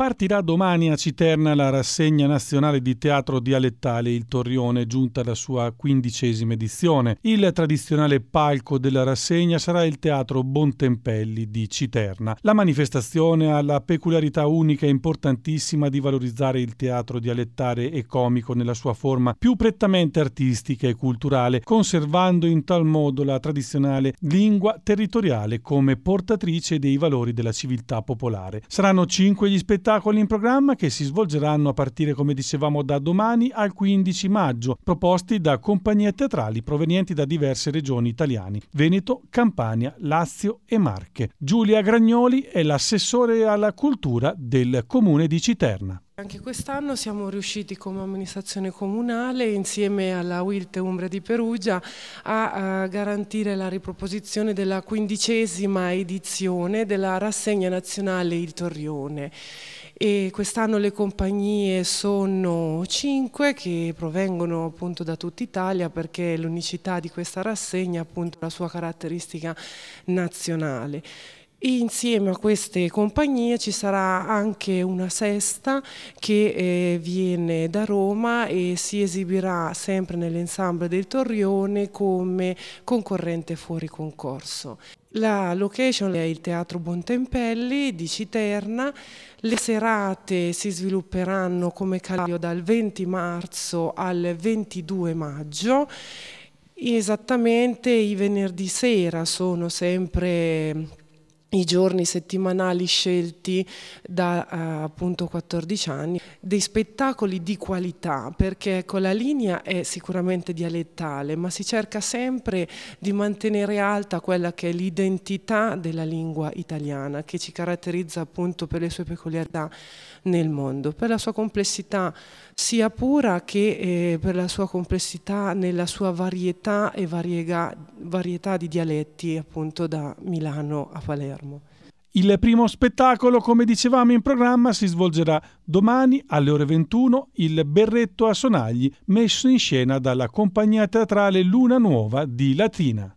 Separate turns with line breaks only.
Partirà domani a Citerna la rassegna nazionale di teatro dialettale Il Torrione, giunta alla sua quindicesima edizione. Il tradizionale palco della rassegna sarà il Teatro Bontempelli di Citerna. La manifestazione ha la peculiarità unica e importantissima di valorizzare il teatro dialettale e comico nella sua forma più prettamente artistica e culturale, conservando in tal modo la tradizionale lingua territoriale come portatrice dei valori della civiltà popolare. Saranno cinque gli spettacoli spettacoli in programma che si svolgeranno a partire, come dicevamo, da domani al 15 maggio, proposti da compagnie teatrali provenienti da diverse regioni italiane, Veneto, Campania, Lazio e Marche. Giulia Gragnoli è l'assessore alla cultura del comune di Citerna.
Anche quest'anno siamo riusciti come amministrazione comunale insieme alla Wilt Umbra di Perugia a, eh, garantire la riproposizione della quindicesima edizione della rassegna nazionale Il Torrione quest'anno le compagnie sono cinque che provengono appunto da tutta Italia perché l'unicità di questa rassegna è appunto la sua caratteristica nazionale. E insieme a queste compagnie ci sarà anche una sesta che eh, viene da Roma e si esibirà sempre nell'ensemble del Torrione come concorrente fuori concorso. La location è il Teatro Bontempelli di Citerna, le serate si svilupperanno come calio dal 20 marzo al 22 maggio Esattamente, i venerdì sera sono sempre i giorni settimanali scelti da eh, appunto 14 anni, dei spettacoli di qualità, perché ecco, la linea è sicuramente dialettale, ma si cerca sempre di mantenere alta quella che è l'identità della lingua italiana, che ci caratterizza appunto per le sue peculiarità nel mondo, per la sua complessità sia pura che eh, per la sua complessità nella sua varietà e variegata varietà di dialetti appunto da Milano a Palermo.
Il primo spettacolo, come dicevamo in programma, si svolgerà domani alle ore 21, il Berretto a Sonagli, messo in scena dalla compagnia teatrale Luna Nuova di Latina.